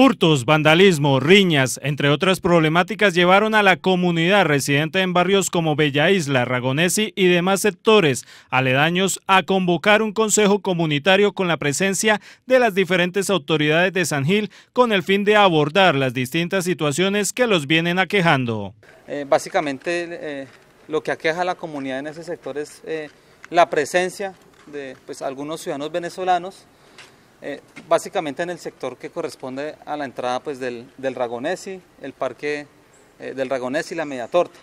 Hurtos, vandalismo, riñas, entre otras problemáticas, llevaron a la comunidad residente en barrios como Bella Isla, Ragonesi y demás sectores aledaños a convocar un consejo comunitario con la presencia de las diferentes autoridades de San Gil con el fin de abordar las distintas situaciones que los vienen aquejando. Eh, básicamente eh, lo que aqueja a la comunidad en ese sector es eh, la presencia de pues, algunos ciudadanos venezolanos eh, básicamente en el sector que corresponde a la entrada pues, del, del Ragonesi, el parque eh, del Ragonesi y la Media Torta.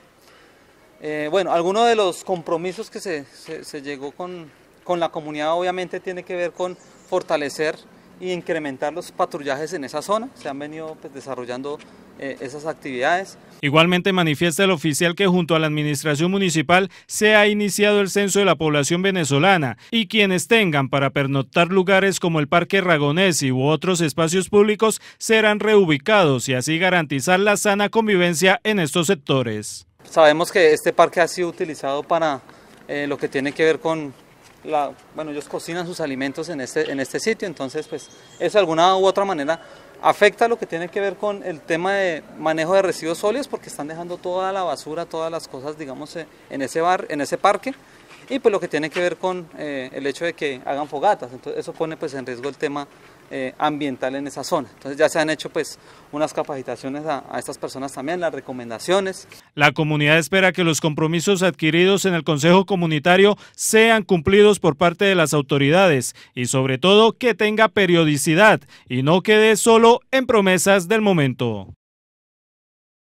Eh, bueno, algunos de los compromisos que se, llegó con, con, la comunidad obviamente tiene que ver con fortalecer y incrementar los patrullajes en esa zona. Se han venido pues, desarrollando eh, esas actividades. Igualmente manifiesta el oficial que junto a la administración municipal se ha iniciado el censo de la población venezolana y quienes tengan para pernoctar lugares como el Parque Ragonesi u otros espacios públicos serán reubicados y así garantizar la sana convivencia en estos sectores. Sabemos que este parque ha sido utilizado para eh, lo que tiene que ver con bueno, ellos cocinan sus alimentos en este, en este sitio, entonces pues eso de alguna u otra manera afecta lo que tiene que ver con el tema de manejo de residuos sólidos porque están dejando toda la basura, todas las cosas, digamos, en ese, bar, en ese parque y pues lo que tiene que ver con eh, el hecho de que hagan fogatas, entonces eso pone pues en riesgo el tema eh, ambiental en esa zona. Entonces ya se han hecho pues unas capacitaciones a, estas personas también, las recomendaciones. La comunidad espera que los compromisos adquiridos en el Consejo Comunitario sean cumplidos por parte de las autoridades y sobre todo que tenga periodicidad y no quede solo en promesas del momento.